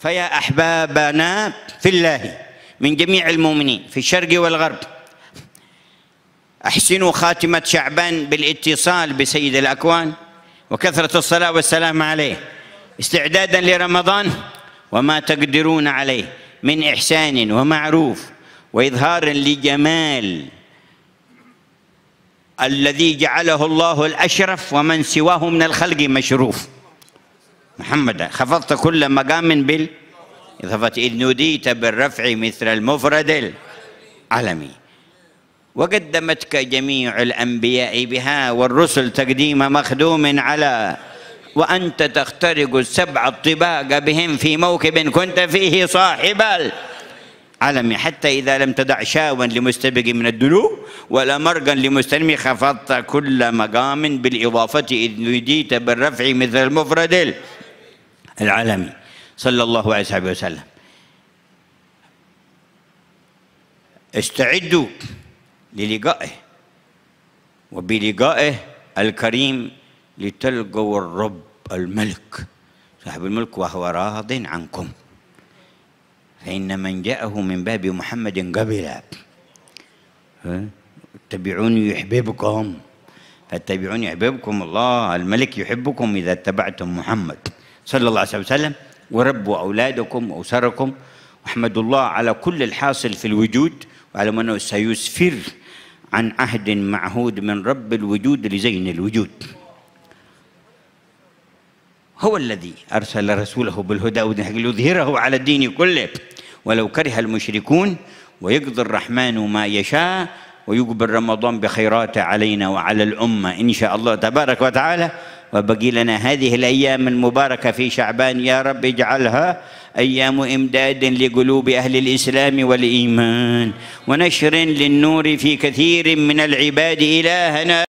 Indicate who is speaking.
Speaker 1: فيا احبابنا في الله من جميع المؤمنين في الشرق والغرب احسنوا خاتمه شعبان بالاتصال بسيد الاكوان وكثره الصلاه والسلام عليه استعدادا لرمضان وما تقدرون عليه من احسان ومعروف واظهار لجمال الذي جعله الله الاشرف ومن سواه من الخلق مشروف محمد خفضت كل مقام بال إضافة إذ نوديت بالرفع مثل المفرد العلمي وقدمتك جميع الأنبياء بها والرسل تقديم مخدوم على وأنت تخترق السبع الطباق بهم في موكب كنت فيه صاحب العلم حتى إذا لم تدع شاوا لمستبق من الدلو ولا مرقا لمستلم خفضت كل مقام بالإضافة إذ نوديت بالرفع مثل المفرد العالمي صلى الله عليه وسلم استعدوا للقائه وبلقائه الكريم لتلقوا الرب الملك صاحب الملك وهو راض عنكم فإن من جاءه من باب محمد قبل اتبعوني يحببكم فاتبعوني يحببكم الله الملك يحبكم إذا اتبعتم محمد صلى الله عليه وسلم وربوا أولادكم وأسركم واحمدوا الله على كل الحاصل في الوجود واعلموا أنه سيسفر عن عهد معهود من رب الوجود لزين الوجود هو الذي أرسل رسوله بالهدى ليظهره على الدين كله ولو كره المشركون ويقضي الرحمن ما يشاء ويقبل رمضان بخيرات علينا وعلى الأمة إن شاء الله تبارك وتعالى وبقي لنا هذه الأيام المباركة في شعبان يا رب اجعلها أيام إمداد لقلوب أهل الإسلام والإيمان ونشر للنور في كثير من العباد إلهنا